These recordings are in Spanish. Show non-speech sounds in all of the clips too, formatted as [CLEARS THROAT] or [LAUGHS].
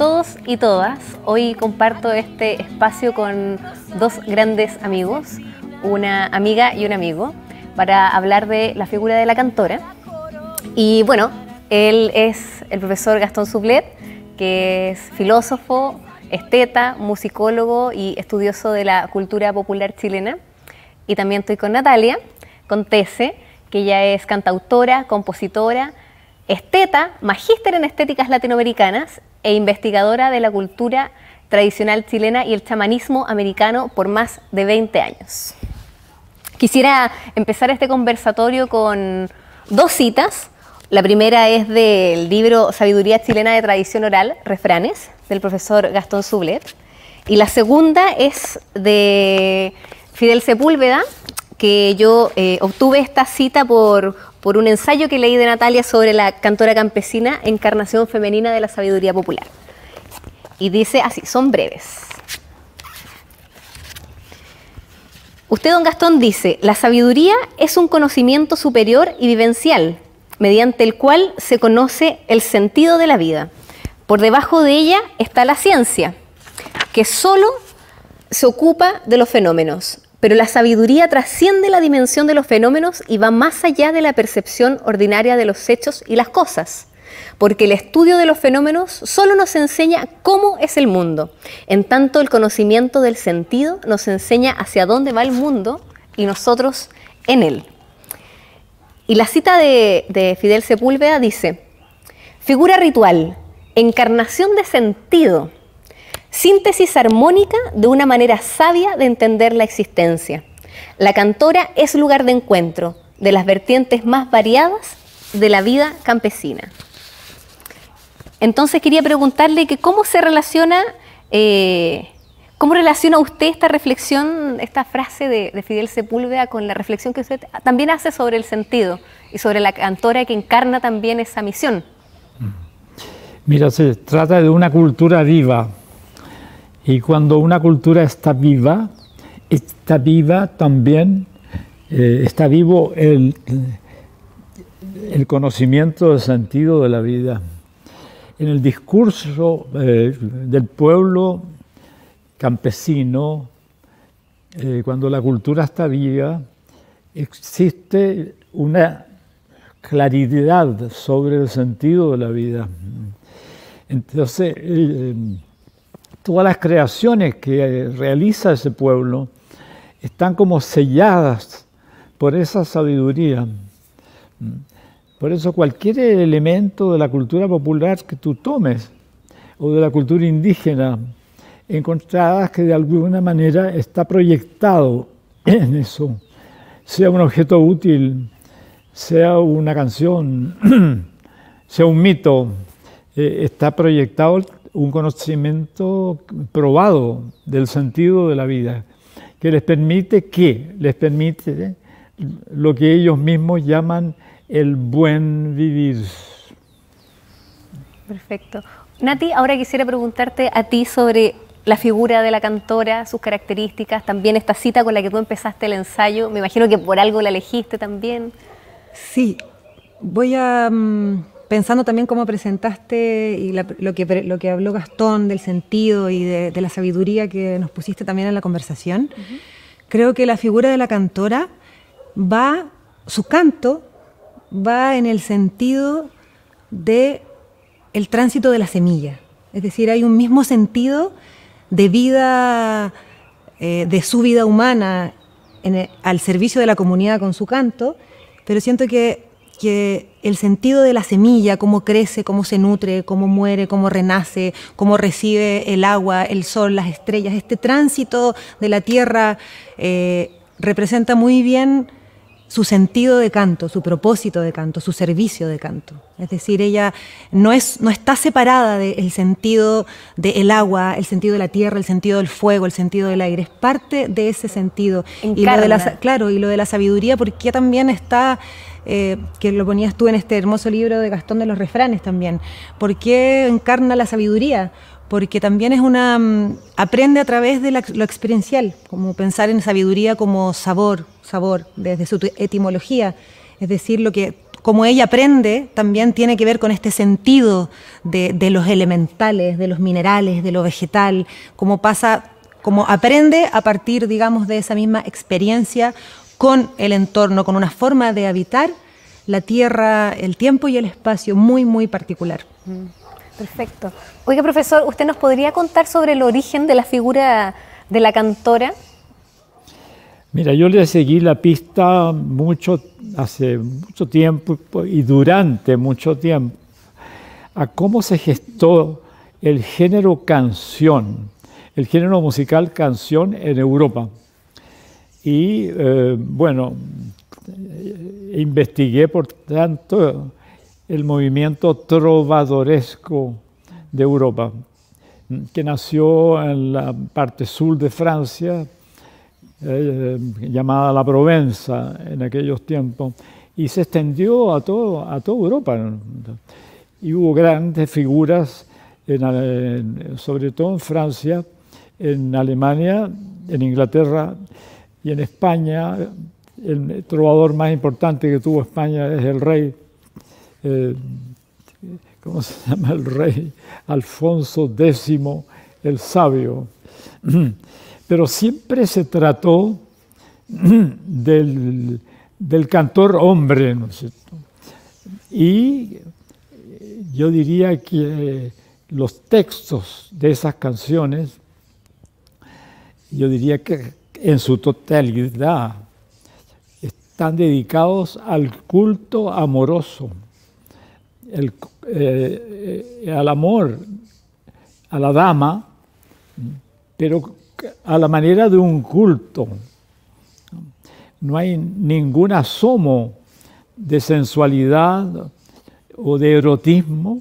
todos y todas. Hoy comparto este espacio con dos grandes amigos, una amiga y un amigo, para hablar de la figura de la cantora. Y bueno, él es el profesor Gastón Sublet, que es filósofo, esteta, musicólogo y estudioso de la cultura popular chilena. Y también estoy con Natalia, con Tese, que ya es cantautora, compositora, esteta, magíster en estéticas latinoamericanas e investigadora de la cultura tradicional chilena y el chamanismo americano por más de 20 años. Quisiera empezar este conversatorio con dos citas. La primera es del libro Sabiduría chilena de tradición oral, refranes, del profesor Gastón Sublet. Y la segunda es de Fidel Sepúlveda, que yo eh, obtuve esta cita por por un ensayo que leí de Natalia sobre la cantora campesina Encarnación Femenina de la Sabiduría Popular. Y dice así, son breves. Usted, don Gastón, dice, la sabiduría es un conocimiento superior y vivencial, mediante el cual se conoce el sentido de la vida. Por debajo de ella está la ciencia, que solo se ocupa de los fenómenos pero la sabiduría trasciende la dimensión de los fenómenos y va más allá de la percepción ordinaria de los hechos y las cosas, porque el estudio de los fenómenos solo nos enseña cómo es el mundo, en tanto el conocimiento del sentido nos enseña hacia dónde va el mundo y nosotros en él. Y la cita de, Fidel Sepúlveda dice, figura ritual, encarnación de sentido, Síntesis armónica de una manera sabia de entender la existencia. La cantora es lugar de encuentro de las vertientes más variadas de la vida campesina. Entonces quería preguntarle que cómo se relaciona, eh, cómo relaciona usted esta reflexión, esta frase de, Fidel Sepúlveda con la reflexión que usted también hace sobre el sentido y sobre la cantora que encarna también esa misión. Mira, se trata de una cultura viva y cuando una cultura está viva, está viva también, eh, está vivo el, el conocimiento del sentido de la vida. En el discurso eh, del pueblo campesino, eh, cuando la cultura está viva, existe una claridad sobre el sentido de la vida. Entonces, todas las creaciones que eh, realiza ese pueblo están como selladas por esa sabiduría. Mm. Por eso cualquier elemento de la cultura popular que tú tomes o de la cultura indígena, encontradas que de alguna manera está proyectado en eso, sea un objeto útil, sea una canción, [CLEARS THROAT] sea un mito, eh, está proyectado un conocimiento probado del sentido de la vida, que les permite qué, les permite lo que ellos mismos llaman el buen vivir. Perfecto. Nati, ahora quisiera preguntarte a ti sobre la figura de la cantora, sus características, también esta cita con la que tú empezaste el ensayo. Me imagino que por algo la elegiste también. Sí, voy a... Mm, pensando también cómo presentaste y lo, que, lo que habló Gastón del sentido y de, la sabiduría que nos pusiste también en la conversación, creo que la figura de la cantora va, su canto va en el sentido de el tránsito de la semilla. Es decir, hay un mismo sentido de vida, eh, de su vida humana al servicio de la comunidad con su canto, pero siento que que el sentido de la semilla, cómo crece, cómo se nutre, cómo muere, cómo renace, cómo recibe el agua, el sol, las estrellas, este tránsito de la tierra eh, representa muy bien su sentido de canto, su propósito de canto, su servicio de canto. Es decir, ella no, es, no está separada del sentido del agua, el sentido de la tierra, el sentido del fuego, el sentido del aire. Es parte de ese sentido. Y lo de claro, y lo de la sabiduría, porque también está eh, que lo ponías tú en este hermoso libro de Gastón de los Refranes también. ...porque encarna la sabiduría? Porque también es una. Mm, aprende a través de lo experiencial, como pensar en sabiduría como sabor, sabor, desde su e-, etimología. Es decir, lo que como ella aprende, también tiene que ver con este sentido de, de, los elementales, de los minerales, de lo vegetal, como pasa, como aprende a partir, digamos, de esa misma experiencia con el entorno, con una forma de habitar la tierra, el tiempo y el espacio muy, muy particular. Mm, perfecto. Oiga, profesor, ¿usted nos podría contar sobre el origen de la figura de la cantora? Mira, yo le seguí la pista mucho, hace mucho tiempo y durante mucho tiempo a cómo se gestó el género canción, el género musical canción en Europa. Y eh, bueno, investigué por tanto el movimiento trovadoresco de Europa, que nació en la parte sur de Francia, eh, llamada la Provenza en aquellos tiempos, y se extendió a, todo, a toda Europa. Y hubo grandes figuras, sobre todo en Francia, en Alemania, en Inglaterra, y en España el trovador más importante que tuvo España es el rey, eh, ¿cómo se [LAUGHS] llama el rey? Alfonso X el sabio. [CLEARS THROAT] Pero siempre se trató [CLEARS THROAT] del, del cantor hombre, ¿no es cierto? Y yo diría que los textos de esas canciones, yo diría que en su totalidad están dedicados al culto amoroso, eh, al amor, a la dama, pero a la manera de un culto. No hay ningún asomo de sensualidad o de erotismo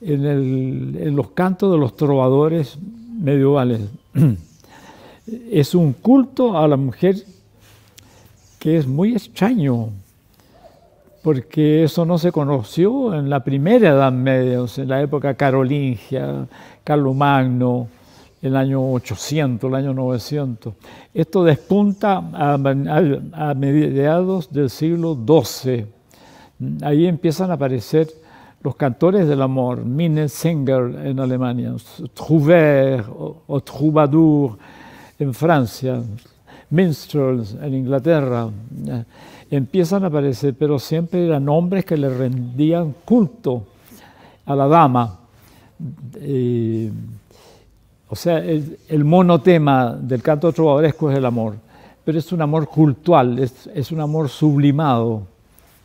en los cantos de los trovadores medievales. [CLEARS THROAT] es un culto a la mujer que es muy extraño, porque eso no se conoció en la primera Edad Media, en la época carolingia, Carlomagno, el año 800, el año 900. Esto despunta a, mediados del siglo XII. Ahí empiezan a aparecer los cantores del amor, Minnesänger en Alemania, Trouvert o, o en Francia, minstrels en Inglaterra, eh, empiezan a aparecer, pero siempre eran hombres que le rendían culto a la dama. o sea, el, monotema del canto trovadoresco es el amor, pero es un amor cultual, es un amor sublimado.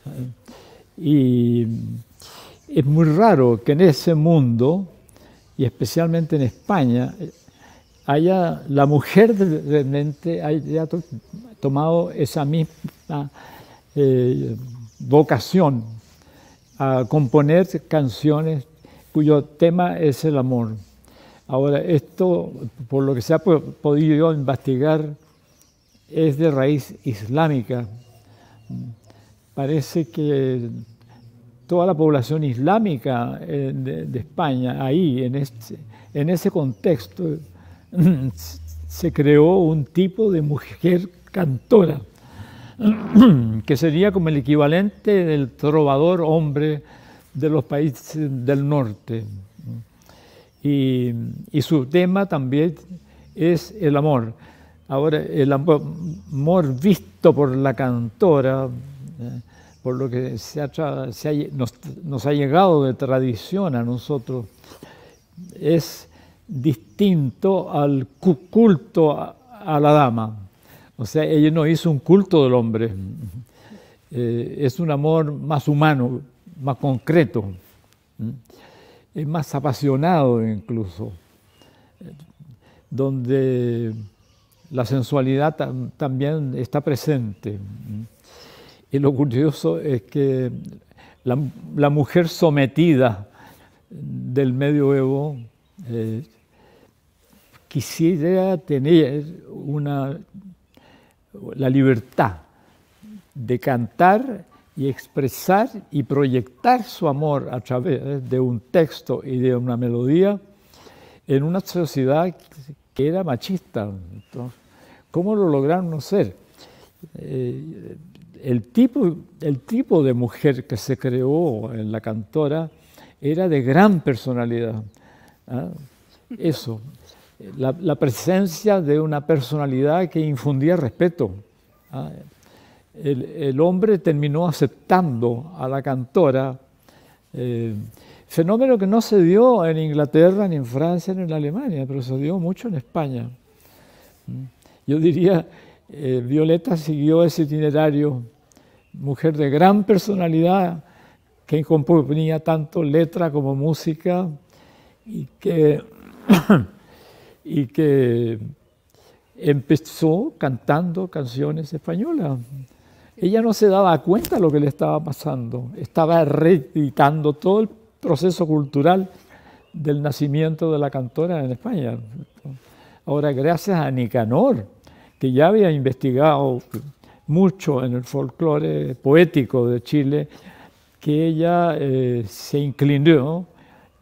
Eh, y es muy raro que en ese mundo, y especialmente en España, haya, la mujer del hay haya tomado esa misma eh, vocación a componer canciones cuyo tema es el amor. Ahora, esto, por lo que se ha podido investigar, es de raíz islámica. Parece que toda la población islámica eh, de, España, ahí, en, este, en ese contexto, se creó un tipo de mujer cantora, [CLEARS THROAT] que sería como el equivalente del trovador hombre de los países del norte. Y, su tema también es el amor. Ahora, el amor visto por la cantora, eh, por lo que se ha, nos, ha llegado de tradición a nosotros, es distinto al culto a la dama. O sea, ella no hizo un culto del hombre. Eh, es un amor más humano, más concreto, es más apasionado incluso, donde la sensualidad también está presente. Y lo curioso es que la, mujer sometida del medioevo eh, quisiera tener una, la libertad de cantar y expresar y proyectar su amor a través de un texto y de una melodía en una sociedad que era machista. ¿Cómo lo lograron ser? Eh, el, tipo, el tipo de mujer que se creó en la cantora era de gran personalidad. ¿ah? Eso la, presencia de una personalidad que infundía respeto. Ah, el, hombre terminó aceptando a la cantora, eh, fenómeno que no se dio en Inglaterra, ni en Francia, ni en Alemania, pero se dio mucho en España. Mm. Yo diría, eh, Violeta siguió ese itinerario, mujer de gran personalidad, que componía tanto letra como música y que y que empezó cantando canciones españolas. Ella no se daba cuenta de lo que le estaba pasando, estaba reeditando todo el proceso cultural del nacimiento de la cantora en España. Ahora, gracias a Nicanor, que ya había investigado mucho en el folclore poético de Chile, que ella eh, se inclinó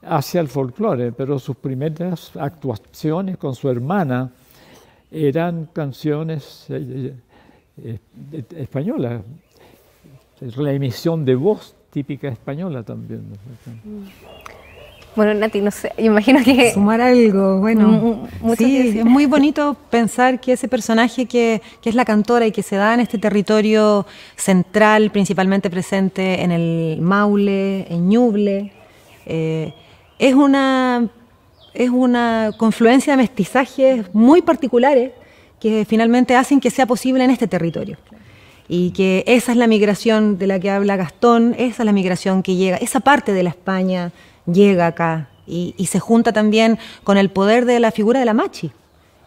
hacia el folclore, pero sus primeras actuaciones con su hermana eran canciones españolas, eh, eh, eh, es españolas, la emisión de voz típica española también. Bueno, Nati, no sé, imagino que... Sumar algo, bueno. Mm, mm, sí, es muy bonito pensar que ese personaje que, es la cantora y que se da en este territorio central, principalmente presente en el Maule, en Ñuble, es una, es una confluencia de mestizajes muy particulares que finalmente hacen que sea posible en este territorio. Y que esa es la migración de la que habla Gastón, esa es la migración que llega, esa parte de la España llega acá y, y se junta también con el poder de la figura de la Machi,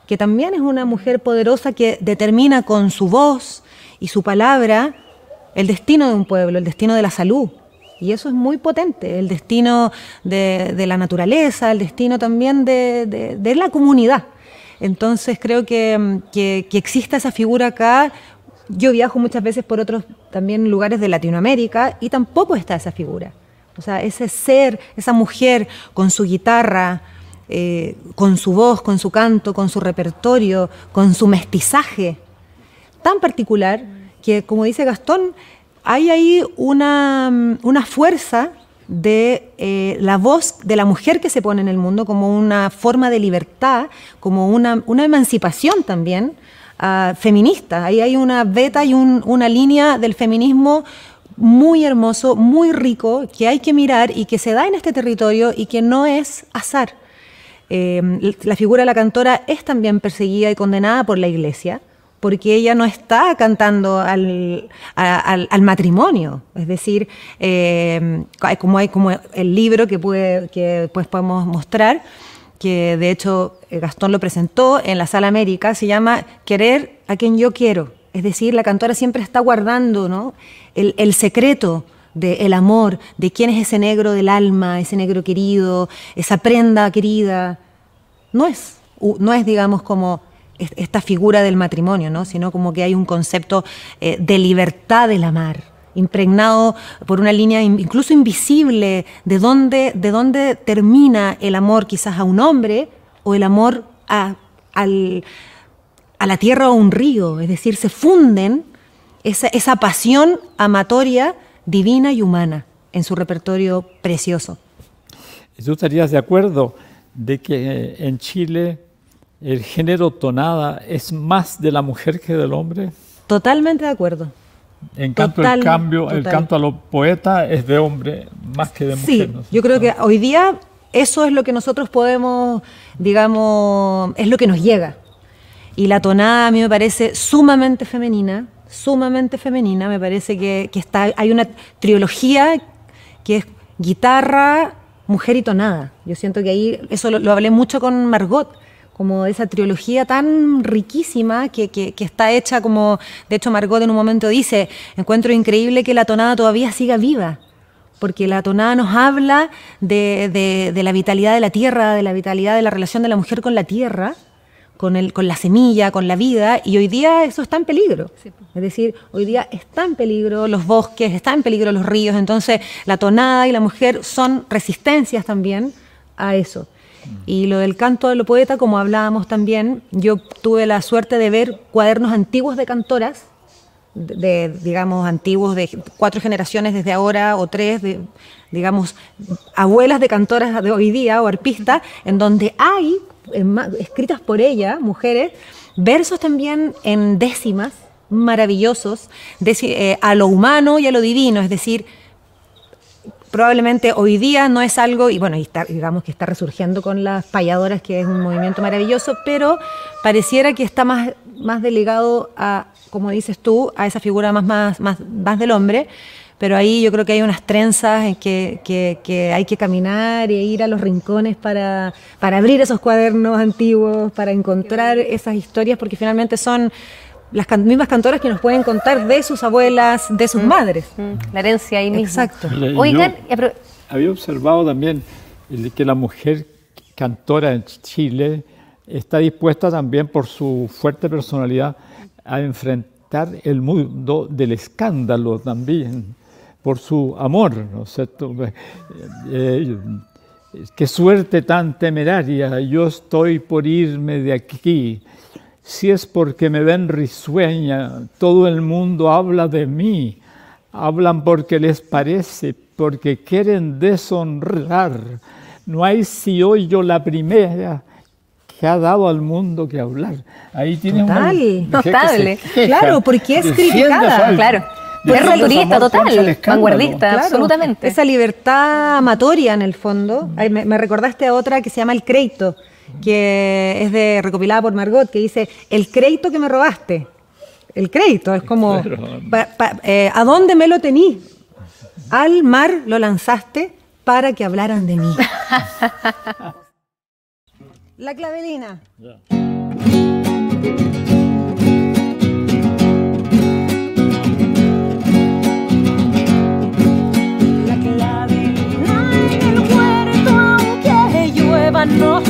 que también es una mujer poderosa que determina con su voz y su palabra el destino de un pueblo, el destino de la salud, y eso es muy potente, el destino de, la naturaleza, el destino también de, la comunidad. Entonces creo que, que, exista esa figura acá yo viajo muchas veces por otros también lugares de Latinoamérica y tampoco está esa figura. O sea, ese ser, esa mujer con su guitarra, eh, con su voz, con su canto, con su repertorio, con su mestizaje, tan particular que, como dice Gastón, hay ahí una, mm, fuerza de eh, la voz de la mujer que se pone en el mundo como una forma de libertad, como una, emancipación también ah, feminista. Ahí hay una beta y una línea del feminismo muy hermoso, muy rico, que hay que mirar y que se da en este territorio y que no es azar. Eh, la figura de la cantora es también perseguida y condenada por la iglesia porque ella no está cantando al, matrimonio. Es decir, eh, como hay como el libro que, puede, que después podemos mostrar, que de hecho eh, Gastón lo presentó en la Sala América, se llama Querer a quien yo quiero. Es decir, la cantora siempre está guardando ¿no? el, secreto del amor, de quién es ese negro del alma, ese negro querido, esa prenda querida. No es, no es digamos, como esta figura del matrimonio, ¿no? sino como que hay un concepto eh, de libertad del amar impregnado por una línea incluso invisible de dónde, de termina el amor quizás a un hombre o el amor a, la tierra o a un río, es decir, se funden esa, esa pasión amatoria divina y humana en su repertorio precioso. tú estarías de acuerdo de que eh, en Chile el género tonada es más de la mujer que del hombre? Totalmente de acuerdo. En canto al cambio, el canto a los poetas es de hombre más que de mujer. Sí, yo creo que hoy día eso es lo que nosotros podemos, digamos, es lo que nos llega. Y la tonada a mí me parece sumamente femenina, sumamente femenina. Me parece que, está, hay una trilogía que es guitarra, mujer y tonada. Yo siento que ahí, eso lo hablé mucho con Margot como esa trilogía tan riquísima que, que, está hecha como, de hecho Margot en un momento dice, encuentro increíble que la tonada todavía siga viva, porque la tonada nos habla de, la vitalidad de la tierra, de la vitalidad de la relación de la mujer con la tierra. Con, el, con la semilla, con la vida, y hoy día eso está en peligro. Es decir, hoy día está en peligro los bosques, están en peligro los ríos, entonces la tonada y la mujer son resistencias también a eso. Y lo del canto de lo poeta, como hablábamos también, yo tuve la suerte de ver cuadernos antiguos de cantoras, de, digamos, antiguos de cuatro generaciones desde ahora o tres, de, digamos, abuelas de cantoras de hoy día o arpistas, en donde hay, escritas por ella, mujeres, versos también en décimas, maravillosos, eh, a lo humano y a lo divino, es decir, probablemente hoy día no es algo, y bueno, y está, digamos que está resurgiendo con las payadoras, que es un movimiento maravilloso, pero pareciera que está más, más delegado a, como dices tú, a esa figura más, más, más, más del hombre. Pero ahí yo creo que hay unas trenzas en que, hay que caminar e ir a los rincones para, para abrir esos cuadernos antiguos, para encontrar esas historias, porque finalmente son las mismas cantoras que nos pueden contar de sus abuelas, de sus mm. madres. Mm. La herencia ahí mismo. Exacto. Oigan, había observado también que la mujer cantora en Chile está dispuesta también por su fuerte personalidad a enfrentar el mundo del escándalo también, por su amor, ¿no es cierto? Eh, eh, qué suerte tan temeraria, yo estoy por irme de aquí, si es porque me ven risueña, todo el mundo habla de mí, hablan porque les parece, porque quieren deshonrar. No hay si hoy yo la primera que ha dado al mundo que hablar. Ahí tiene total, notable, claro, porque es criticada, claro. es total, vanguardista, absolutamente. Esa libertad amatoria en el fondo. me, me, recordaste a otra que se llama El Crédito, que es de, recopilada por Margot, que dice, el crédito que me robaste, el crédito, es como, eh, ¿a dónde me lo tení? Al mar lo lanzaste para que hablaran de mí. La clavelina. La clavelina en el puerto, aunque llueva, no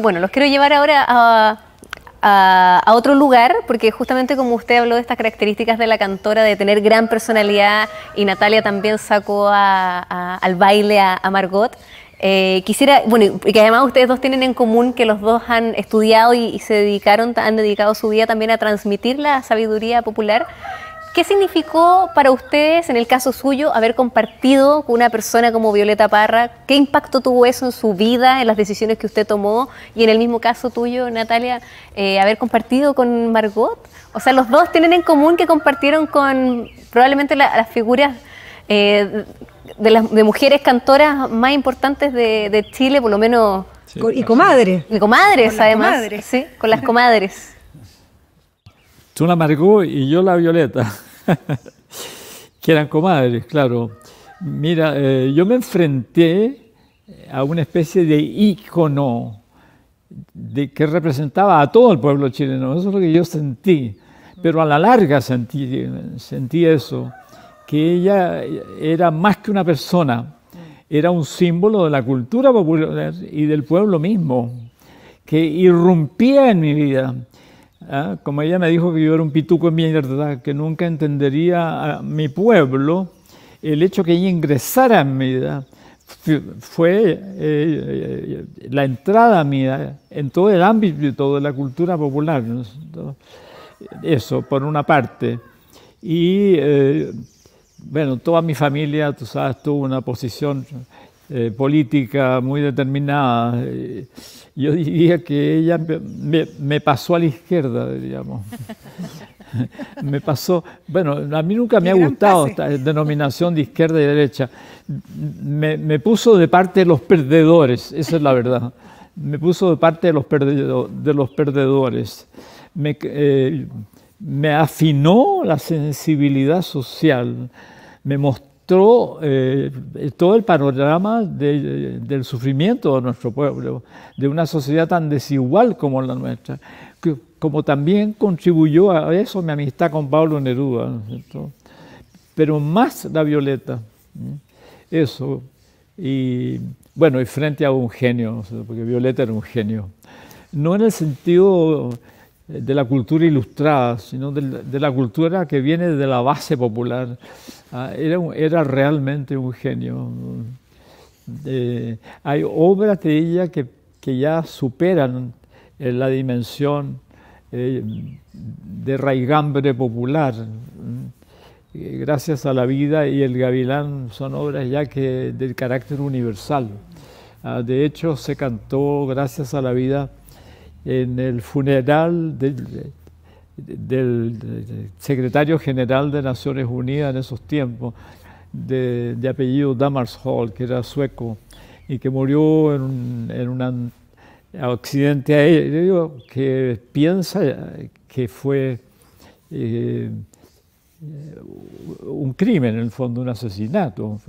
bueno, los quiero llevar ahora a, otro lugar, porque justamente como usted habló de estas características de la cantora, de tener gran personalidad, y Natalia también sacó al baile a Margot. Eh, quisiera, bueno, y que además ustedes dos tienen en común que los dos han estudiado y, se dedicaron, han dedicado su vida también a transmitir la sabiduría popular. ¿Qué significó para ustedes, en el caso suyo, haber compartido con una persona como Violeta Parra? ¿Qué impacto tuvo eso en su vida, en las decisiones que usted tomó? Y en el mismo caso tuyo, Natalia, eh, haber compartido con Margot. O sea, los dos tienen en común que compartieron con probablemente las figuras eh, de, mujeres cantoras más importantes de, Chile, por lo menos. y comadres. Y comadres, además. Sí, con las comadres. Tú la Margot y yo la Violeta, [LAUGHS] que eran comadres, claro. Mira, eh, yo me enfrenté a una especie de ícono de, que representaba a todo el pueblo chileno, eso es lo que yo sentí, pero a la larga sentí, sentí eso, que ella era más que una persona, era un símbolo de la cultura popular y del pueblo mismo, que irrumpía en mi vida ¿Ah? como ella me dijo que yo era un pituco en mi vida, que nunca entendería a mi pueblo, el hecho que ella ingresara en mi vida fue eh, eh, la entrada a vida, en todo el ámbito de la cultura popular. Eso, por una parte. Y eh, bueno, toda mi familia, tú sabes, tuvo una posición eh, política muy determinada. Eh, yo diría que ella me, pasó a la izquierda, diríamos [LAUGHS] me pasó, bueno, a mí nunca me ha gustado esta denominación de izquierda y derecha. Me, puso de parte de los perdedores, esa es la verdad. Me puso de parte de los, de los perdedores. Me, eh, me afinó la sensibilidad social, me mostró todo, eh, todo el panorama del sufrimiento de nuestro pueblo, de una sociedad tan desigual como la nuestra, que, como también contribuyó a eso mi amistad con Pablo Neruda, pero más la Violeta, eso, y bueno, y frente a un genio, porque Violeta era un genio, no en el sentido eh, de la cultura ilustrada, sino de, la cultura que viene de la base popular. Ah, era, realmente un genio. Eh, hay obras de ella que, ya superan eh, la dimensión de raigambre popular. Mm, gracias a la vida y el gavilán son obras ya que del carácter universal. Ah, de hecho, se cantó gracias a la vida en el funeral del, secretario general de Naciones Unidas en esos tiempos, de, apellido Damars Hall, que era sueco, y que murió en un, accidente aéreo que piensa que fue eh, un crimen, en el fondo un asesinato.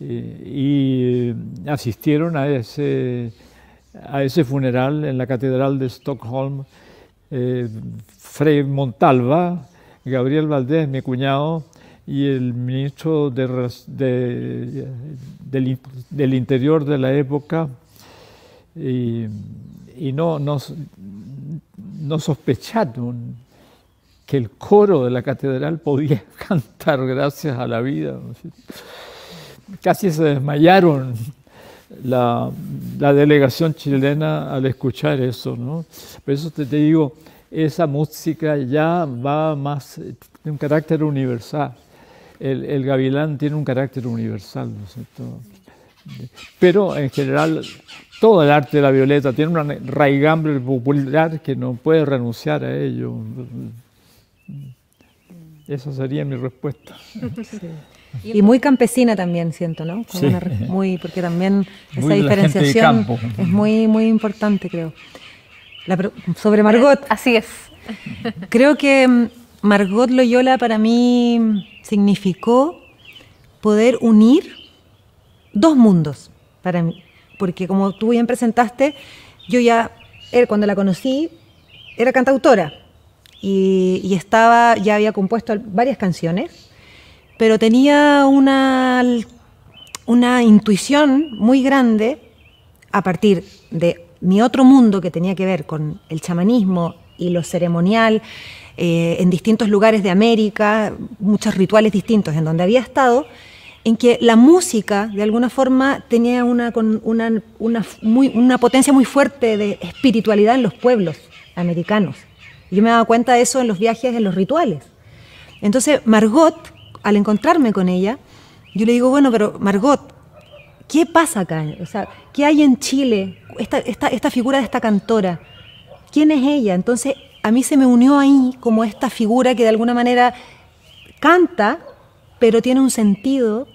y asistieron a ese a ese funeral en la Catedral de Stockholm, eh, Frei Montalva, Gabriel Valdés, mi cuñado, y el ministro de, del, Interior de la época, y, no, no sospecharon que el coro de la catedral podía [LAUGHS] cantar gracias a la vida. Casi se desmayaron la, delegación chilena al escuchar eso, ¿no? Por eso te, digo, esa música ya va más, tiene un carácter universal. El, gavilán tiene un carácter universal, ¿no es cierto? Pero en general, todo el arte de la violeta tiene una raigambre popular que no puede renunciar a ello. Esa sería mi respuesta. Y muy campesina también, siento, ¿no? muy, porque también esa diferenciación es muy, muy importante, creo. sobre Margot. Así es. Creo que mm, Margot Loyola para mí significó poder unir dos mundos para mí. Porque como tú bien presentaste, yo ya, cuando la conocí, era cantautora y, y estaba, ya había compuesto varias canciones pero tenía una, una intuición muy grande a partir de mi otro mundo que tenía que ver con el chamanismo y lo ceremonial eh, en distintos lugares de América, muchos rituales distintos en donde había estado, en que la música de alguna forma tenía una, una, una, muy, una potencia muy fuerte de espiritualidad en los pueblos americanos. Yo me daba cuenta de eso en los viajes, en los rituales. Entonces, Margot al encontrarme con ella, yo le digo, bueno, pero Margot, ¿qué pasa acá? O sea, ¿qué hay en Chile? Esta, esta, figura de esta cantora, ¿quién es ella? Entonces, a mí se me unió ahí como esta figura que de alguna manera canta, pero tiene un sentido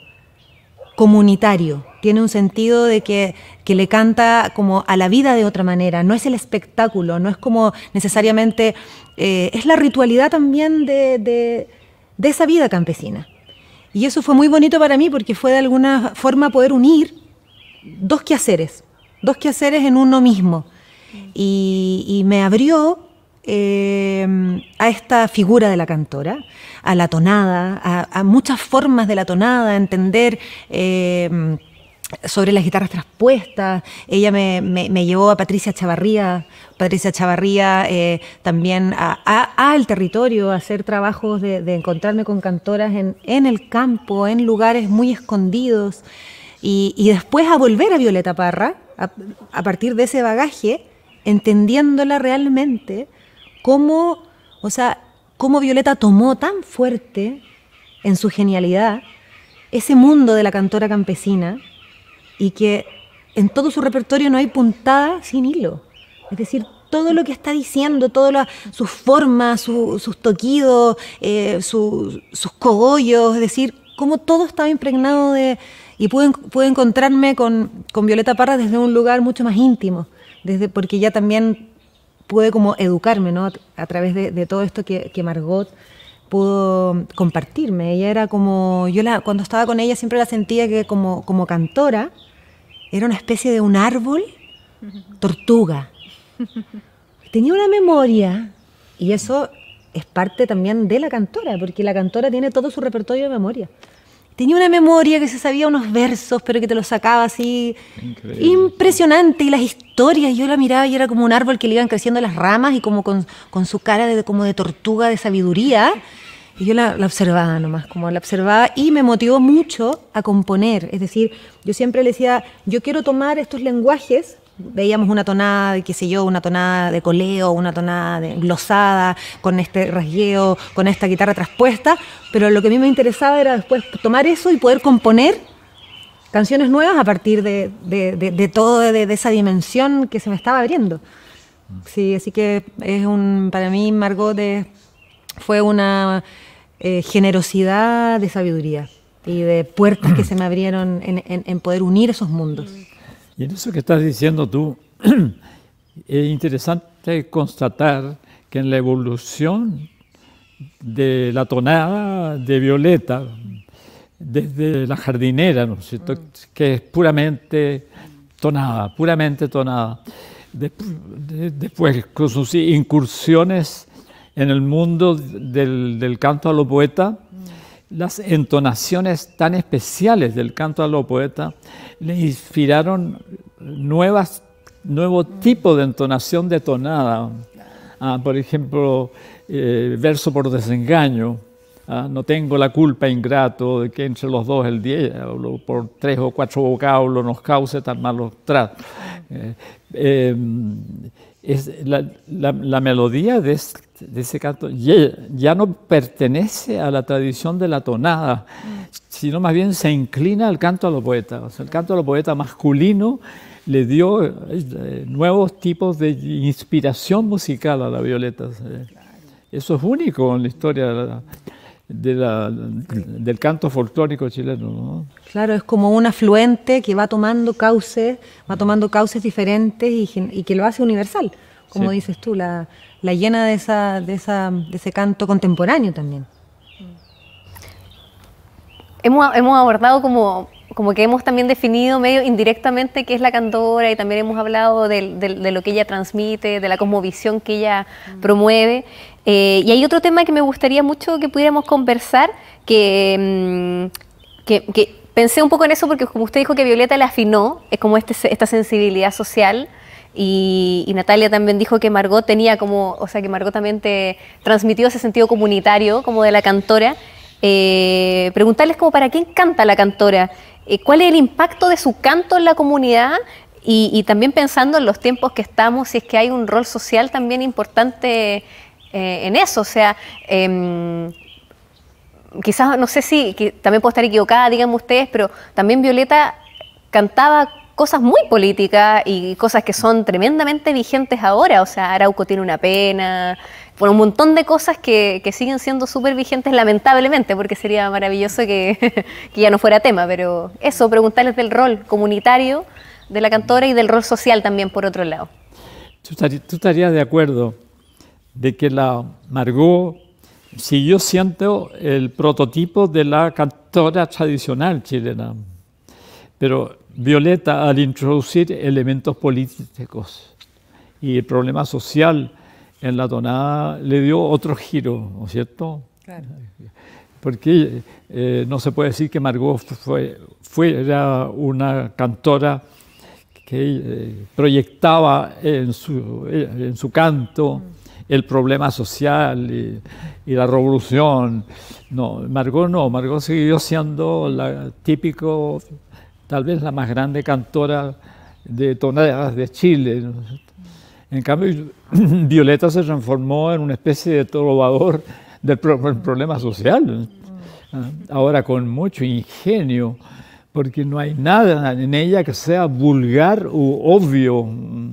comunitario, tiene un sentido de que, que, le canta como a la vida de otra manera, no es el espectáculo, no es como necesariamente, eh, es la ritualidad también de, de esa vida campesina. Y eso fue muy bonito para mí porque fue de alguna forma poder unir dos quehaceres, dos quehaceres en uno mismo. Y, me abrió eh, a esta figura de la cantora, a la tonada, a, muchas formas de la tonada, a entender... Eh, sobre las guitarras traspuestas. Ella me, llevó a Patricia Chavarría, Patricia Chavarría eh, también al territorio, a hacer trabajos de, encontrarme con cantoras en, el campo, en lugares muy escondidos, y, después a volver a Violeta Parra, a, partir de ese bagaje, entendiéndola realmente, o sea, cómo Violeta tomó tan fuerte en su genialidad ese mundo de la cantora campesina y que en todo su repertorio no hay puntada sin hilo. Es decir, todo lo que está diciendo, todas sus formas, sus toquidos, eh, sus cogollos, es decir, cómo todo estaba impregnado de... Y pude, encontrarme con, Violeta Parra desde un lugar mucho más íntimo, desde, porque ella también pude como educarme, ¿no? A través de, todo esto que, Margot pudo compartirme. Ella era como, yo la, cuando estaba con ella siempre la sentía que como, como cantora, era una especie de un árbol tortuga. Tenía una memoria y eso es parte también de la cantora, porque la cantora tiene todo su repertorio de memoria. Tenía una memoria que se sabía unos versos, pero que te los sacaba así. Impresionante. Y las historias, yo la miraba y era como un árbol que le iban creciendo las ramas y como con, su cara de, como de tortuga de sabiduría y yo la, observaba nomás, como la observaba y me motivó mucho a componer. Es decir, yo siempre le decía, yo quiero tomar estos lenguajes. Veíamos una tonada, de, qué sé yo, una tonada de coleo, una tonada de glosada, con este rasgueo, con esta guitarra traspuesta, pero lo que a mí me interesaba era después tomar eso y poder componer canciones nuevas a partir de, de, todo, de, esa dimensión que se me estaba abriendo. Sí, así que es un, para mí Margot fue una eh, generosidad de sabiduría y de puertas que se me abrieron en, en, poder unir esos mundos. Y en eso que estás diciendo tú, [CLEARS THROAT] es interesante constatar que en la evolución de la tonada de Violeta, desde la jardinera, ¿no? Mm. que es puramente tonada, puramente tonada, después con sus incursiones en el mundo del, canto a lo poeta, las entonaciones tan especiales del canto a lo poeta le inspiraron nuevas, nuevo tipo de entonación detonada. Ah, por ejemplo, eh, verso por desengaño. Ah, no tengo la culpa ingrato de que entre los dos el día, por tres o cuatro vocablos nos cause tan malos tratos. Eh, eh, la, la, melodía de, ese canto ya, no pertenece a la tradición de la tonada, sino más bien se inclina al canto a los poetas. el canto a los poetas masculino le dio eh, nuevos tipos de inspiración musical a la violeta. Eso es único en la historia del canto folclórico chileno. Claro, es como un afluente que va tomando cauces, va tomando cauces diferentes y que lo hace universal como dices tú, la, la llena de, esa, de, esa, de ese canto contemporáneo también. Mm. Hemos, hemos abordado como, como que hemos también definido medio indirectamente qué es la cantora y también hemos hablado de, lo que ella transmite, de la cosmovisión que ella mm. promueve. Eh, y hay otro tema que me gustaría mucho que pudiéramos conversar, mm, que, que, pensé un poco en eso porque como usted dijo que Violeta le afinó, es como este, esta sensibilidad social y, Natalia también dijo que Margot tenía como, o sea, que Margot también te transmitió ese sentido comunitario como de la cantora. Eh, preguntarles como para quién canta la cantora, eh, cuál es el impacto de su canto en la comunidad y, también pensando en los tiempos que estamos, si es que hay un rol social también importante eh, en eso, o sea, em, quizás, no sé si, también puedo estar equivocada, díganme ustedes, pero también Violeta cantaba cosas muy políticas y cosas que son tremendamente vigentes ahora. O sea, Arauco tiene una pena, por un montón de cosas que, que siguen siendo súper vigentes, lamentablemente, porque sería maravilloso que, [LAUGHS] que, ya no fuera tema. Pero eso, preguntarles del rol comunitario de la cantora y del rol social también, por otro lado. ¿Tú, estarías de acuerdo de que la Margot yo siento el prototipo de la cantora tradicional chilena? Pero violeta al introducir elementos políticos y el problema social en la donada le dio otro giro, ¿no es cierto? Porque eh, no se puede decir que Margot fue, fuera una cantora que eh, proyectaba en su, canto mm. el problema social y, la revolución. No, Margot no, Margot siguió siendo la típico tal vez la más grande cantora de tonadas de Chile. En cambio, [CLEARS THROAT] Violeta se transformó en una especie de trovador del problema social. Ah, ahora con mucho ingenio, porque no hay nada en ella que sea vulgar u obvio. Mm.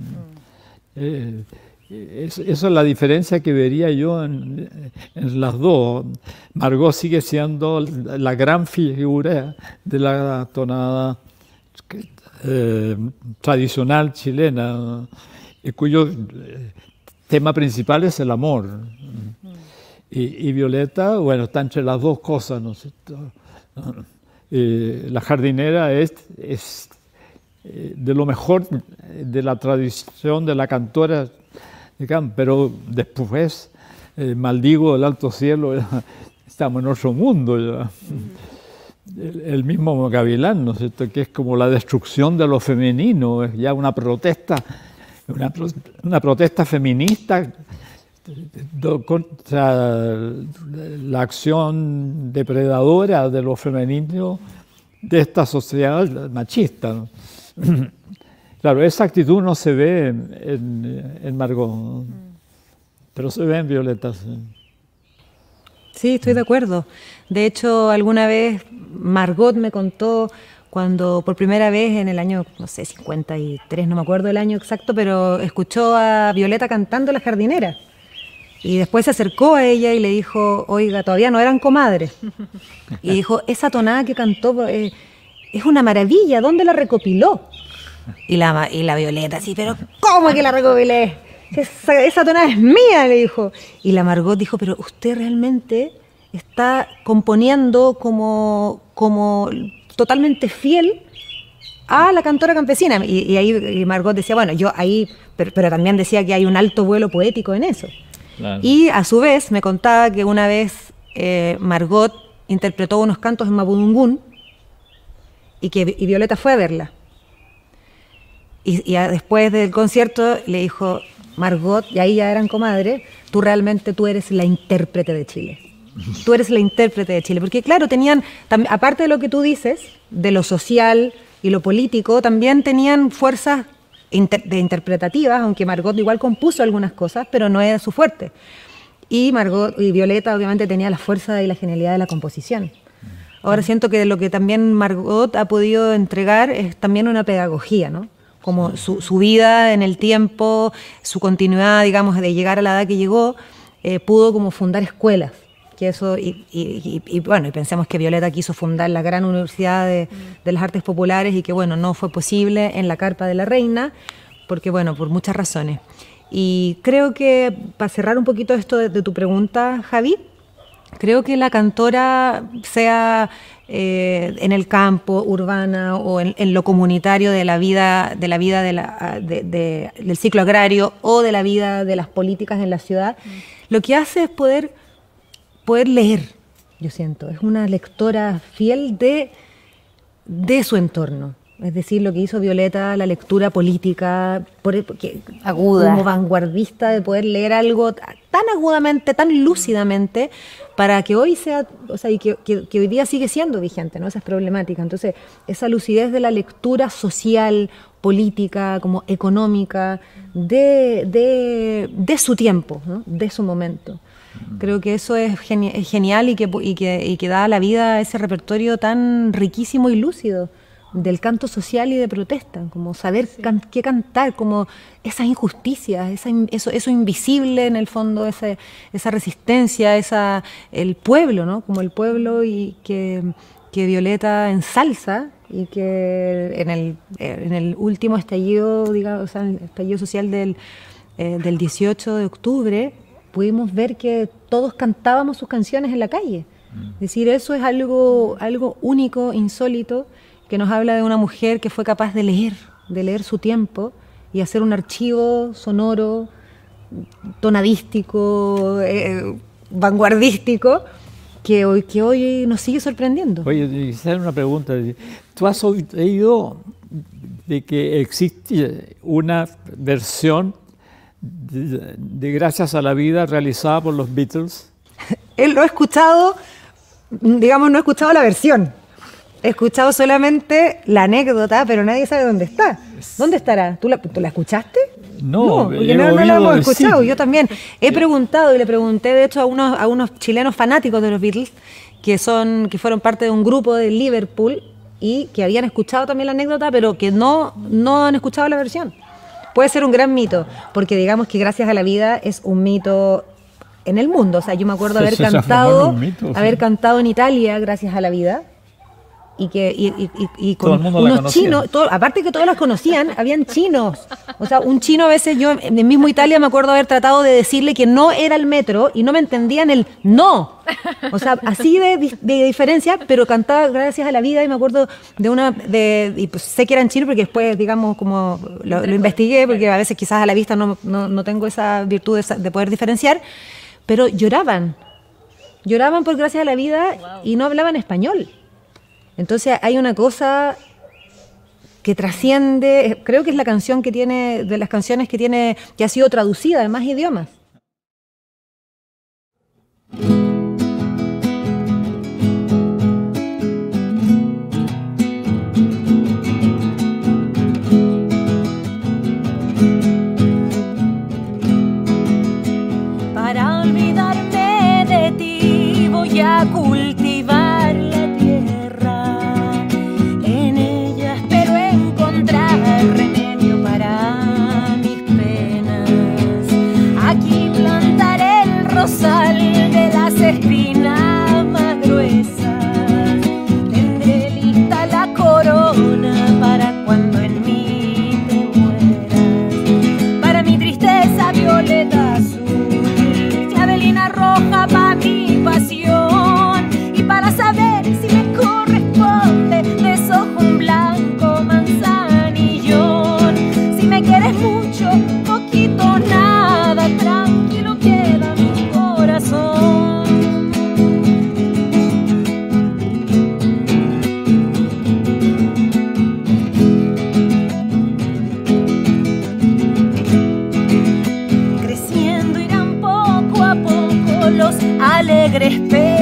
Eh, es, esa es la diferencia que vería yo en, las dos. Margot sigue siendo la gran figura de la tonada eh, tradicional chilena, cuyo eh, tema principal es el amor. Y, Violeta, bueno, está entre las dos cosas, ¿no eh, la jardinera es, de lo mejor de la tradición de la cantora pero después eh, maldigo el alto cielo, [LAUGHS] estamos en otro mundo El, mismo Gavilán, ¿no es que es como la destrucción de lo femenino, es ya una protesta, una, protesta feminista contra la acción depredadora de lo femenino de esta sociedad machista. Claro, esa actitud no se ve en, Margot, pero se ve en Violeta. Sí. estoy de acuerdo. De hecho, alguna vez Margot me contó cuando por primera vez en el año, no sé, 53, no me acuerdo el año exacto, pero escuchó a Violeta cantando La jardinera. Y después se acercó a ella y le dijo, oiga, todavía no eran comadres. Y dijo, esa tonada que cantó eh, es una maravilla, ¿dónde la recopiló? Y la, y la Violeta, sí pero ¿cómo es que la recopilé? Esa, esa tonada es mía, le dijo. Y la Margot dijo, pero usted realmente está componiendo como, como totalmente fiel a la cantora campesina. Y, ahí Margot decía, bueno, yo ahí, pero, también decía que hay un alto vuelo poético en eso. Y a su vez me contaba que una vez eh, Margot interpretó unos cantos en Mapudungún y que y Violeta fue a verla. Y, después del concierto le dijo Margot, y ahí ya eran comadre, tú realmente tú eres la intérprete de Chile. Tú eres la intérprete de Chile. Porque claro, tenían, aparte de lo que tú dices, de lo social y lo político, también tenían fuerzas de interpretativas, aunque Margot igual compuso algunas cosas, pero no era su fuerte. Y Margot y Violeta obviamente tenía la fuerza y la genialidad de la composición. Ahora siento que lo que también Margot ha podido entregar es también una pedagogía, ¿no? como su, vida en el tiempo, su continuidad, digamos, de llegar a la edad que llegó, eh, pudo como fundar escuelas. Que eso, y, bueno, y pensemos que Violeta quiso fundar la gran universidad de, las artes populares y que bueno, no fue posible en la carpa de la reina, porque bueno, por muchas razones. Y creo que, para cerrar un poquito esto de tu pregunta, Javi, creo que la cantora sea eh, en el campo, urbana o en, lo comunitario de la vida, de la vida de la, ah, del ciclo agrario o de la vida de las políticas en la ciudad, mm. lo que hace es poder, poder leer, yo siento, es una lectora fiel de, de su entorno. Es decir, lo que hizo Violeta, la lectura política, por, que, aguda. Como vanguardista de poder leer algo tan agudamente, tan lúcidamente, para que hoy sea, o sea, y que, hoy día sigue siendo vigente, ¿no? Esa es problemática. Entonces, esa lucidez de la lectura social, política, como económica, de, de, su tiempo, ¿no? de su momento. Mm. Creo que eso es, genial y que, y que, y que da a la vida ese repertorio tan riquísimo y lúcido del canto social y de protesta, como saber qué cantar, como esas injusticias, esa eso, invisible en el fondo, esa, resistencia, esa, el pueblo, ¿no? como el pueblo y que, Violeta ensalza y que en el, último estallido, digamos, el estallido social del, eh, del 18 de octubre, pudimos ver que todos cantábamos sus canciones en la calle. Mm. Es decir, eso es algo, algo único, insólito, que nos habla de una mujer que fue capaz de leer, de leer su tiempo y hacer un archivo sonoro, tonadístico, eh, vanguardístico, que hoy, que hoy nos sigue sorprendiendo. Oye, quisiera una pregunta. ¿Tú has oído de que existe una versión de, Gracias a la Vida realizada por los Beatles? [LAUGHS] Él lo ha escuchado, digamos, no ha escuchado la versión he escuchado solamente la anécdota, pero nadie sabe dónde está. ¿Dónde estará? ¿Tú la, escuchaste? No, no, yo no, la hemos escuchado. Yo también he preguntado y le pregunté, de hecho, a unos, chilenos fanáticos de los Beatles que son que fueron parte de un grupo de Liverpool y que habían escuchado también la anécdota, pero que no no han escuchado la versión. Puede ser un gran mito, porque digamos que gracias a la vida es un mito en el mundo. O sea, yo me acuerdo haber cantado, haber cantado en Italia gracias a la vida y que y, con unos chinos, todo, aparte que todos los conocían, habían chinos. O sea, un chino a veces, yo en el mismo Italia me acuerdo haber tratado de decirle que no era el metro y no me entendían el no. O sea, así de, de diferencia, pero cantaba gracias a la vida y me acuerdo de una, de, y pues sé que eran chinos porque después, digamos, como lo, investigué, porque a veces quizás a la vista no, no, no tengo esa virtud de, de poder diferenciar, pero lloraban. Lloraban por gracias a la vida y no hablaban español. Entonces hay una cosa que trasciende, creo que es la canción que tiene, de las canciones que tiene, que ha sido traducida a más idiomas. Para olvidarme de ti voy a culpar. querer ter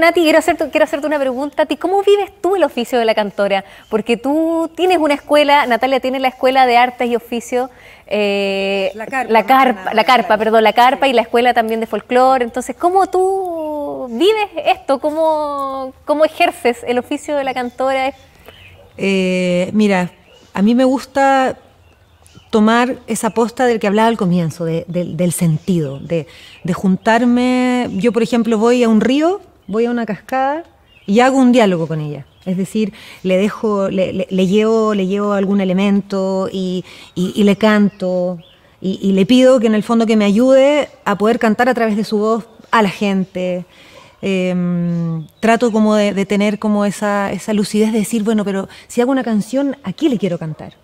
Nati, quiero hacerte, quiero hacerte una pregunta a ¿Cómo vives tú el oficio de la cantora? Porque tú tienes una escuela, Natalia tiene la escuela de artes y oficio, eh, la carpa, la carpa, perdón, la carpa y la escuela también de folclore. Entonces, ¿cómo tú vives esto? ¿Cómo, cómo ejerces el oficio de la cantora? Eh, mira, a mí me gusta tomar esa posta del que hablaba al comienzo, del sentido, de juntarme. Yo, por ejemplo, voy a un río voy a una cascada y hago un diálogo con ella. Es decir, le dejo, le, llevo, le llevo algún elemento y, le canto y, le pido que en el fondo que me ayude a poder cantar a través de su voz a la gente. Em, trato como de, tener como esa, lucidez de decir, bueno, pero si hago una canción, ¿a quién le quiero cantar?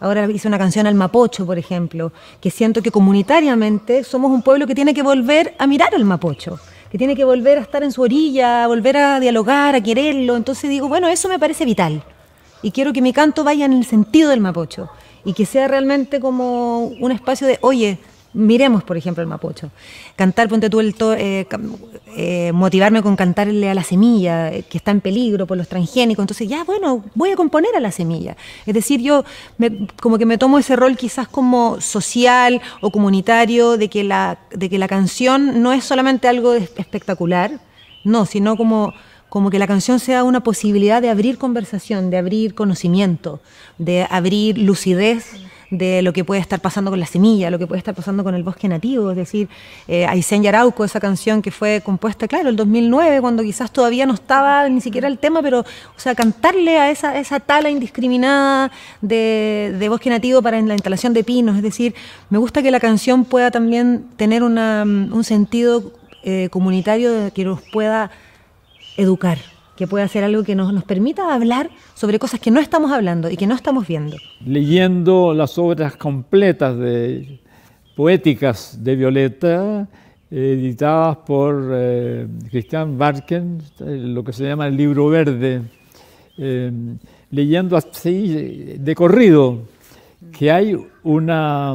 Ahora hice una canción al Mapocho, por ejemplo, que siento que comunitariamente somos un pueblo que tiene que volver a mirar al Mapocho que tiene que volver a estar en su orilla, a volver a dialogar, a quererlo. Entonces digo, bueno, eso me parece vital. Y quiero que mi canto vaya en el sentido del mapocho y que sea realmente como un espacio de, oye, Miremos, por ejemplo, el mapocho. Cantar, ponte Tuelto, eh, eh, motivarme con cantarle a la semilla, eh, que está en peligro por los transgénicos. Entonces, ya, bueno, voy a componer a la semilla. Es decir, yo como que me tomo ese rol quizás como social o comunitario de que la, de que la canción no es solamente algo espectacular, no, sino como como que la canción sea una posibilidad de abrir conversación, de abrir conocimiento, de abrir lucidez de lo que puede estar pasando con la semilla, lo que puede estar pasando con el bosque nativo. Es decir, eh, Aysén Yarauco, esa canción que fue compuesta, claro, el 2009, cuando quizás todavía no estaba ni siquiera el tema, pero, o sea, cantarle a esa, esa tala indiscriminada de, bosque nativo para la instalación de pinos. Es decir, me gusta que la canción pueda también tener mm, un sentido eh, comunitario que nos pueda educar que pueda ser algo que nos, nos permita hablar sobre cosas que no estamos hablando y que no estamos viendo. Leyendo las obras completas de poéticas de Violeta, editadas por eh, Christian Barken, lo que se llama el libro verde, eh, leyendo así de corrido que hay una,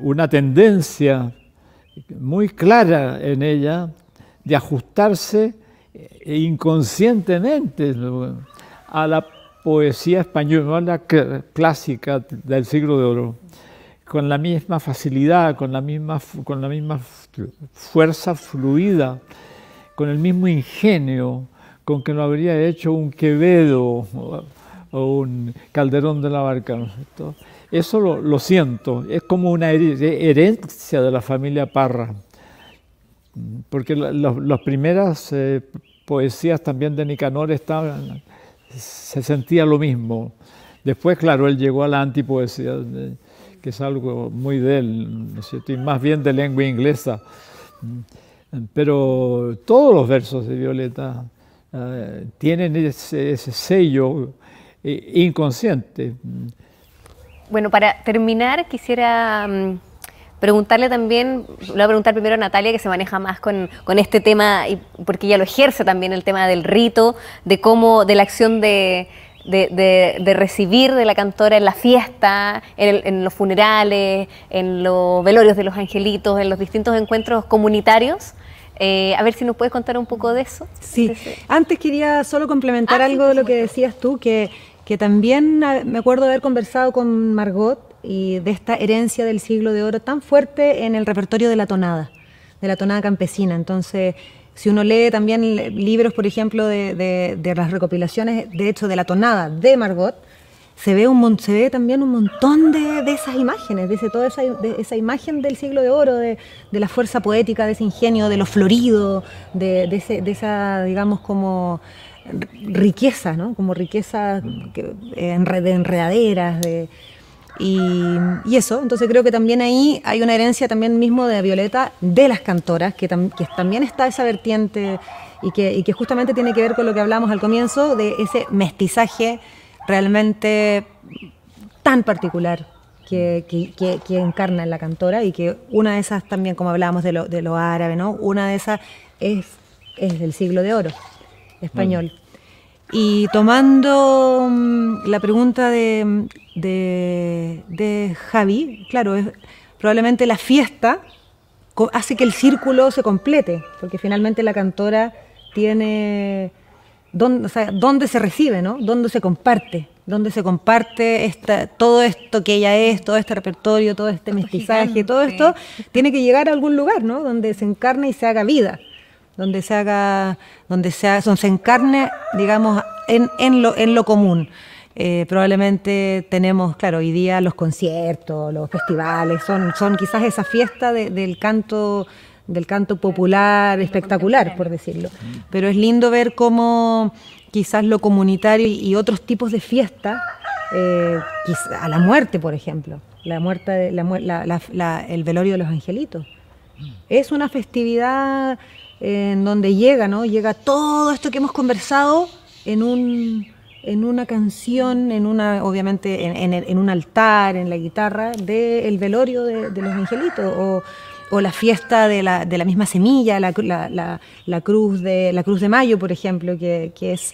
una tendencia muy clara en ella de ajustarse e inconscientemente a la poesía española, clásica del siglo de oro, con la misma facilidad, con la misma, con la misma fuerza fluida, con el mismo ingenio con que lo habría hecho un Quevedo o un Calderón de la Barca. Eso lo, siento, es como una herencia de la familia Parra, porque las primeras eh, poesías también de Nicanor estaban, se sentía lo mismo. Después, claro, él llegó a la antipoesía, que es algo muy de él, más bien de lengua inglesa. Pero todos los versos de Violeta eh, tienen ese, sello eh, inconsciente. Bueno, para terminar, quisiera mm, preguntarle también, le voy a preguntar primero a Natalia, que se maneja más con, este tema, y porque ella lo ejerce también, el tema del rito, de cómo, de la acción de, recibir de la cantora en la fiesta, en, los funerales, en los velorios de los angelitos, en los distintos encuentros comunitarios. Eh, a ver si nos puedes contar un poco de eso. Sí, antes quería solo complementar ah, algo de lo que decías tú, que, que también ah, me acuerdo haber conversado con Margot y de esta herencia del siglo de oro tan fuerte en el repertorio de la tonada, de la tonada campesina. Entonces, si uno lee también libros, por ejemplo, de, las recopilaciones, de hecho, de la tonada de Margot, se ve, un, también un montón de, esas imágenes, de toda esa, imagen del siglo de oro, de, la fuerza poética, de ese ingenio, de lo florido, de, esa, digamos, como riqueza, ¿no? Como riqueza que, de enredaderas, de y, eso, entonces creo que también ahí hay una herencia también mismo de Violeta de las cantoras, que, también está esa vertiente y que, justamente tiene que ver con lo que hablamos al comienzo, de ese mestizaje realmente tan particular que, encarna en la cantora y que una de esas también, como hablábamos de lo, árabe, ¿no? una de esas es, es del siglo de oro español. Mm. Y tomando mm, la pregunta de, Javi, claro, es, probablemente la fiesta hace que el círculo se complete, porque finalmente la cantora tiene dónde, o sea, se recibe, ¿no? Dónde se comparte, dónde se comparte todo esto que ella es, todo este repertorio, todo este mestizaje, todo esto tiene que llegar a algún lugar, ¿no? Donde se encarna y se haga vida donde se haga, donde se, haga, se encarne, digamos, en, en, lo, en lo común. Eh, probablemente tenemos, claro, hoy día los conciertos, los festivales, son, son quizás esa fiesta del canto del canto popular espectacular, por decirlo. Pero es lindo ver cómo quizás lo comunitario y otros tipos de fiesta eh, a la muerte, por ejemplo, la muerte, la, el velorio de los angelitos. Es una festividad en donde llega, ¿no? Llega todo esto que hemos conversado en un en una canción, en una, obviamente, en, un altar, en la guitarra, del velorio de, los angelitos, o, la fiesta de la, de la misma semilla, la, la, la, cruz de, la cruz de mayo, por ejemplo, que, es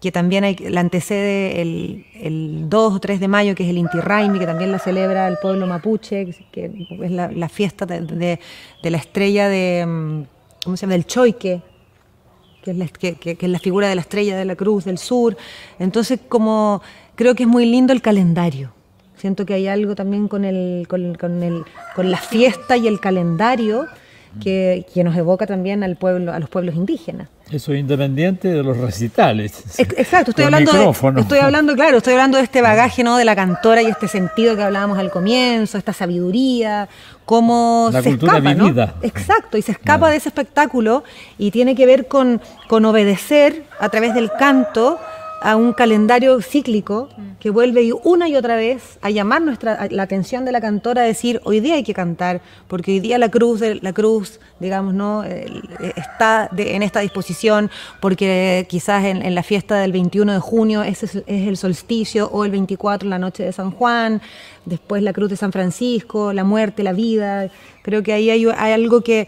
que también la antecede el, el, 2 o 3 de mayo, que es el Inti Raimi, que también la celebra el pueblo mapuche, que es la, fiesta de, la estrella de mm, ¿cómo se llama?, el choique, que es, la, que, es la figura de la estrella de la cruz del sur. Entonces, como creo que es muy lindo el calendario. Siento que hay algo también con, el, con, con, el, con la fiesta y el calendario que, nos evoca también al pueblo, a los pueblos indígenas. Eso independiente de los recitales. Exacto, estoy hablando, de, estoy hablando, claro, estoy hablando de este bagaje, ¿no? De la cantora y este sentido que hablábamos al comienzo, esta sabiduría, cómo la se escapa, vivida. Exacto, y se escapa de ese espectáculo y tiene que ver con, con obedecer a través del canto a un calendario cíclico mm. que vuelve una y otra vez a llamar nuestra, la atención de la cantora a decir, hoy día hay que cantar, porque hoy día la cruz, la cruz digamos, ¿no? Eh, está en esta disposición, porque quizás en, la fiesta del 21 de junio ese es, el solsticio, o el 24 la noche de San Juan, después la cruz de San Francisco, la muerte, la vida. Creo que ahí hay algo que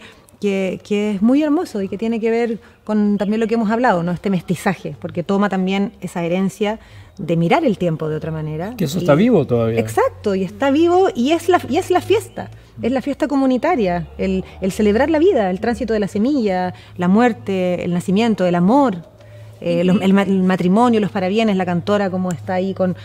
que, es muy hermoso y que tiene que ver con también lo que hemos hablado, ¿no? este mestizaje, porque toma también esa herencia de mirar el tiempo de otra manera. Que eso está vivo todavía. Exacto, y está vivo y es la, y es la fiesta, es la fiesta comunitaria, el, el celebrar la vida, el tránsito de la semilla, la muerte, el nacimiento, el amor, eh, el, matrimonio, los parabienes, la cantora, como está ahí con,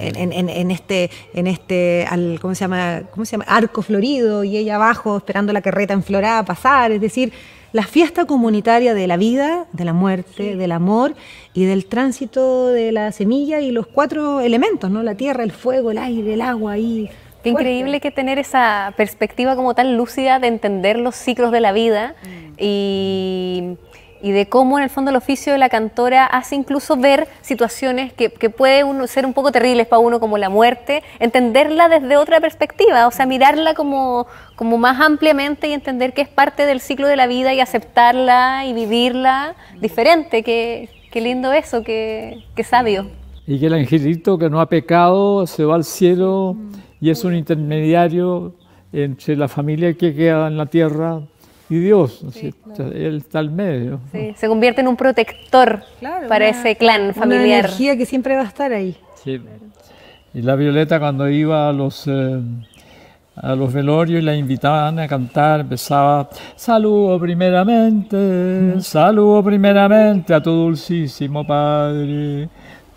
en, este, en este ¿cómo, se llama? ¿cómo se llama? Arco florido y ella abajo esperando la carreta enflorada pasar, es decir, la fiesta comunitaria de la vida, de la muerte, del amor y del tránsito de la semilla y los cuatro elementos, ¿no? La tierra, el fuego, el aire, el agua ahí Qué increíble que tener esa perspectiva como tan lúcida de entender los ciclos de la vida mm. y y de cómo en el fondo el oficio de la cantora hace incluso ver situaciones que, que pueden ser un poco terribles para uno, como la muerte, entenderla desde otra perspectiva, o sea, mirarla como, como más ampliamente y entender que es parte del ciclo de la vida y aceptarla y vivirla diferente. Qué, qué lindo eso, qué, qué sabio. Y que el angelito que no ha pecado se va al cielo y es un intermediario entre la familia que queda en la tierra y Dios, ¿no? Él está al medio. Se convierte en un protector para ese clan familiar. Una energía que siempre va a estar ahí. Y la Violeta cuando iba a los, eh, a los velorios y la invitaban a cantar, empezaba, saludo primeramente, saludo primeramente a tu dulcísimo Padre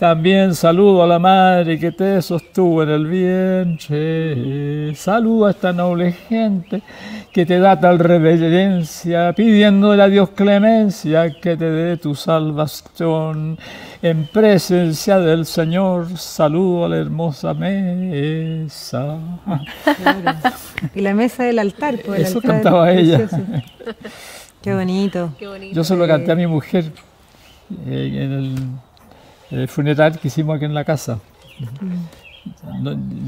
también saludo a la madre que te sostuvo en el vientre. Saludo a esta noble gente que te da tal reverencia, pidiéndole a Dios clemencia que te dé tu salvación. En presencia del Señor, saludo a la hermosa mesa. Y la mesa del altar, por pues, Eso cantaba ella. Qué bonito. Yo se lo canté a mi mujer eh, en el el funeral que hicimos aquí en la casa.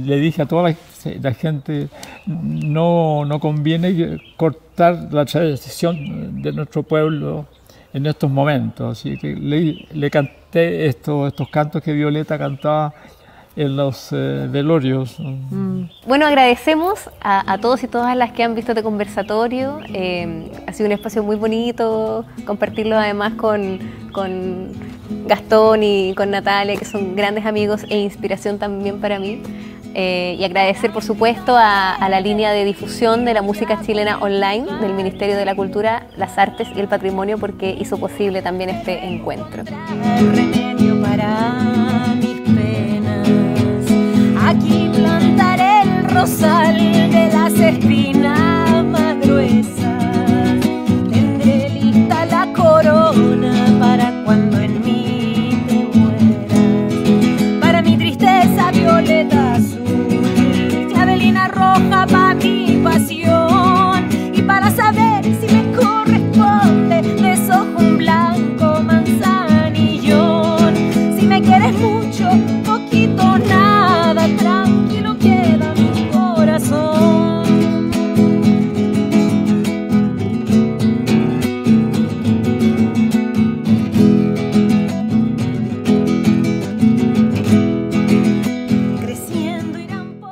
le dije a toda la, gente, no, no, conviene cortar la tradición de nuestro pueblo en estos momentos. Así que le, le canté estos, estos cantos que Violeta cantaba en los eh, velorios. Mm. Bueno, agradecemos a, todos y todas las que han visto este conversatorio. Eh, ha sido un espacio muy bonito compartirlo además con, con Gastón y con Natalia, que son grandes amigos e inspiración también para mí. Eh, y agradecer, por supuesto, a, a, la línea de difusión de la música chilena online del Ministerio de la Cultura, las Artes y el Patrimonio, porque hizo posible también este encuentro. Aquí plantaré el rosal de las espinas más gruesas. Tendré lista la corona.